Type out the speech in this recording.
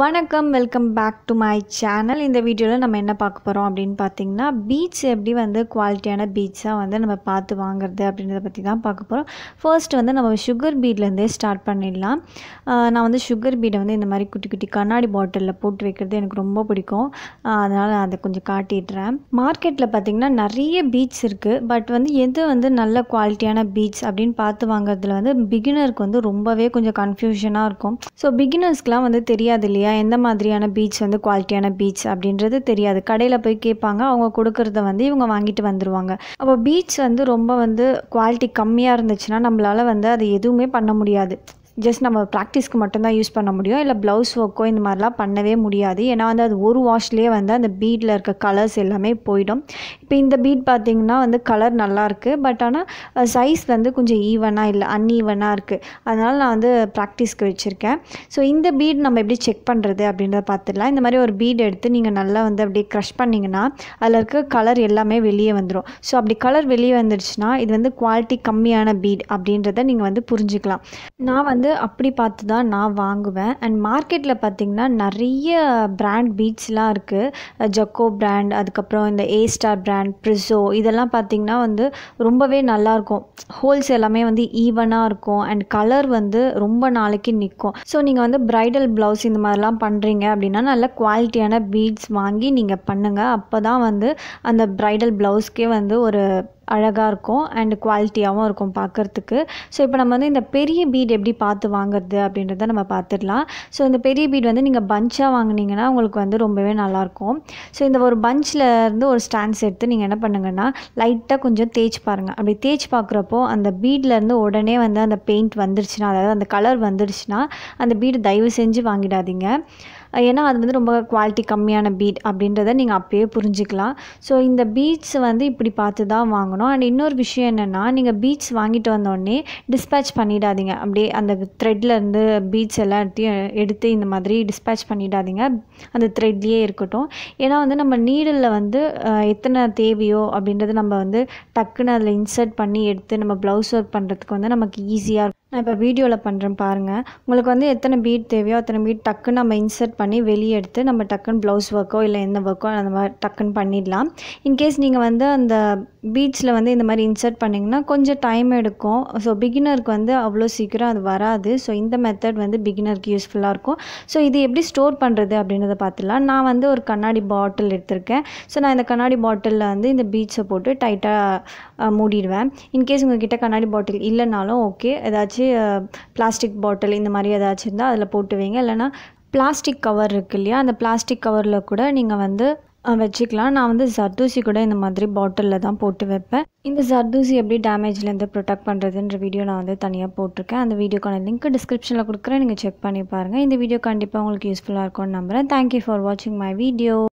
வணக்கம் welcome back to my channel இந்த வீடியோவில் நம்ம என்ன பார்க்க போகிறோம் அப்படின்னு பார்த்தீங்கன்னா பீச் எப்படி வந்து குவாலிட்டியான பீச்சாக வந்து நம்ம பார்த்து வாங்குறது அப்படின்றத பற்றி தான் பார்க்க போகிறோம் ஃபர்ஸ்ட் வந்து நம்ம சுகர் பீட்லேருந்தே ஸ்டார்ட் பண்ணிடலாம் நான் வந்து சுகர் பீடை வந்து இந்த மாதிரி குட்டி குட்டி கண்ணாடி பாட்டிலில் போட்டு வைக்கிறது எனக்கு ரொம்ப பிடிக்கும் அதனால் நான் அதை கொஞ்சம் காட்டிடுறேன் மார்க்கெட்டில் பார்த்திங்கன்னா நிறைய பீச் இருக்குது பட் வந்து எது வந்து நல்ல குவாலிட்டியான பீச் அப்படின்னு பார்த்து வாங்குறதுல வந்து பிகினருக்கு வந்து ரொம்பவே கொஞ்சம் கன்ஃபியூஷனாக இருக்கும் ஸோ பிகினர்ஸ்க்கெலாம் வந்து தெரியாது இல்லையா எந்த மாதிரியான பீச் வந்து குவாலிட்டியான பீச் அப்படின்றது தெரியாது கடையில் போய் கேட்பாங்க அவங்க கொடுக்கறத வந்து இவங்க வாங்கிட்டு வந்துடுவாங்க அப்போ பீச் வந்து ரொம்ப வந்து குவாலிட்டி கம்மியாக இருந்துச்சுன்னா நம்மளால் வந்து அது எதுவுமே பண்ண முடியாது ஜஸ்ட் நம்ம ப்ராக்டிஸ்க்கு மட்டும்தான் யூஸ் பண்ண முடியும் இல்லை ப்ளவுஸ் ஒர்க்கோ இந்த மாதிரிலாம் பண்ணவே முடியாது ஏன்னா வந்து அது ஒரு வாஷ்லேயே வந்து அந்த பீடில் இருக்க கலர்ஸ் எல்லாமே போயிடும் இப்போ இந்த பீட் பார்த்திங்கன்னா வந்து கலர் நல்லாயிருக்கு பட் ஆனால் சைஸ் வந்து கொஞ்சம் ஈவனாக இல்லை அன்ஈவனாக இருக்குது அதனால் நான் வந்து ப்ராக்டிஸ்க்கு வச்சுருக்கேன் ஸோ இந்த பீட் நம்ம எப்படி செக் பண்ணுறது அப்படின்றத பார்த்துடலாம் இந்த மாதிரி ஒரு பீட் எடுத்து நீங்கள் நல்லா வந்து அப்படியே க்ரஷ் பண்ணிங்கன்னா அதில் இருக்க கலர் எல்லாமே வெளியே வந்துடும் ஸோ அப்படி கலர் வெளியே வந்துடுச்சுன்னா இது வந்து குவாலிட்டி கம்மியான பீட் அப்படின்றத நீங்கள் வந்து புரிஞ்சுக்கலாம் நான் வந்து வந்து அப்படி பார்த்து தான் நான் வாங்குவேன் அண்ட் மார்க்கெட்டில் பார்த்திங்கன்னா நிறைய பிராண்ட் பீட்ஸ்லாம் இருக்குது ஜக்கோ பிராண்ட் அதுக்கப்புறம் இந்த ஏ ஸ்டார் பிராண்ட் ப்ரிசோ இதெல்லாம் பார்த்திங்கன்னா வந்து ரொம்பவே நல்லாயிருக்கும் ஹோல்ஸ் எல்லாமே வந்து ஈவனாக இருக்கும் அண்ட் கலர் வந்து ரொம்ப நாளைக்கு நிற்கும் ஸோ நீங்கள் வந்து ப்ரைடல் ப்ளவுஸ் இந்த மாதிரிலாம் பண்ணுறீங்க அப்படின்னா நல்ல குவாலிட்டியான பீட்ஸ் வாங்கி நீங்கள் பண்ணுங்கள் அப்போ தான் வந்து அந்த ப்ரைடல் ப்ளவுஸ்க்கே வந்து ஒரு அழகாக இருக்கும் அண்ட் குவாலிட்டியாகவும் இருக்கும் பார்க்குறதுக்கு ஸோ இப்போ நம்ம வந்து இந்த பெரிய பீட் எப்படி பார்த்து வாங்குறது அப்படின்றத நம்ம பார்த்துடலாம் ஸோ இந்த பெரிய பீட் வந்து நீங்கள் பஞ்சாக வாங்கினீங்கன்னா உங்களுக்கு வந்து ரொம்பவே நல்லாயிருக்கும் ஸோ இந்த ஒரு பஞ்சில் இருந்து ஒரு ஸ்டாண்ட்ஸ் எடுத்து நீங்கள் என்ன பண்ணுங்கன்னா லைட்டாக கொஞ்சம் தேய்ச்சி பாருங்கள் அப்படி தேய்ச்சி பார்க்குறப்போ அந்த பீட்லேருந்து உடனே வந்து அந்த பெயிண்ட் வந்துருச்சுன்னா அதாவது அந்த கலர் வந்துடுச்சுன்னா அந்த பீடு தயவு செஞ்சு வாங்கிடாதீங்க ஏன்னா அது வந்து ரொம்ப குவாலிட்டி கம்மியான பீட் அப்படின்றத நீங்கள் அப்பயே புரிஞ்சுக்கலாம் ஸோ இந்த பீட்ஸ் வந்து இப்படி பார்த்து தான் வாங்கணும் அண்ட் இன்னொரு விஷயம் என்னென்னா நீங்கள் பீட்ஸ் வாங்கிட்டு வந்தோடனே டிஸ்பேச் பண்ணிடாதீங்க அப்படியே அந்த த்ரெட்லேருந்து பீட்ஸ் எல்லாத்தையும் எடுத்து இந்த மாதிரி டிஸ்பேச் பண்ணிடாதீங்க அந்த த்ரெட்லேயே இருக்கட்டும் ஏன்னா வந்து நம்ம நீடலில் வந்து எத்தனை தேவையோ அப்படின்றது நம்ம வந்து டக்குன்னு அதில் இன்சர்ட் பண்ணி எடுத்து நம்ம ப்ளவுஸ் ஒர்க் பண்ணுறதுக்கு வந்து நமக்கு ஈஸியாக இருக்கும் நான் இப்போ வீடியோவில் பண்ணுறேன் பாருங்கள் உங்களுக்கு வந்து எத்தனை பீட் தேவையோ அத்தனை பீட் டக்குன்னு நம்ம இன்சர்ட் பண்ணி வெளியே எடுத்து நம்ம டக்குன்னு ப்ளவுஸ் ஒர்க்கோ இல்லை எந்த ஒர்க்கோ அந்த மாதிரி டக்குன்னு பண்ணிடலாம் இன்கேஸ் நீங்கள் வந்து அந்த பீட்ஸில் வந்து இந்த மாதிரி இன்சர்ட் பண்ணிங்கன்னா கொஞ்சம் டைம் எடுக்கும் ஸோ பிகினருக்கு வந்து அவ்வளோ சீக்கிரம் அது வராது ஸோ இந்த மெத்தட் வந்து பிகினருக்கு யூஸ்ஃபுல்லாக இருக்கும் ஸோ இது எப்படி ஸ்டோர் பண்ணுறது அப்படின்றத பார்த்துலாம் நான் வந்து ஒரு கண்ணாடி பாட்டில் எடுத்திருக்கேன் ஸோ நான் இந்த கண்ணாடி பாட்டிலில் வந்து இந்த பீட்ஸை போட்டு டைட்டாக மூடிடுவேன் இன்கேஸ் கிட்டே கண்ணாடி பாட்டில் இல்லைனாலும் ஓகே ஏதாச்சும் ஏதாச்சும் பிளாஸ்டிக் பாட்டில் இந்த மாதிரி ஏதாச்சும் இருந்தால் அதில் போட்டு வைங்க இல்லைனா பிளாஸ்டிக் கவர் இருக்கு இல்லையா அந்த பிளாஸ்டிக் கவரில் கூட நீங்கள் வந்து வச்சுக்கலாம் நான் வந்து ஜர்தூசி கூட இந்த மாதிரி பாட்டிலில் தான் போட்டு வைப்பேன் இந்த ஜர்தூசி எப்படி டேமேஜ்லேருந்து ப்ரொடெக்ட் பண்ணுறதுன்ற வீடியோ நான் வந்து தனியாக போட்டிருக்கேன் அந்த வீடியோக்கான லிங்க் டிஸ்கிரிப்ஷனில் கொடுக்குறேன் நீங்கள் செக் பண்ணி பாருங்கள் இந்த வீடியோ கண்டிப்பாக உங்களுக்கு யூஸ்ஃபுல்லாக இருக்கும்னு நம்புகிறேன் தேங்க்யூ ஃபார் வாட்சிங் மை வீடியோ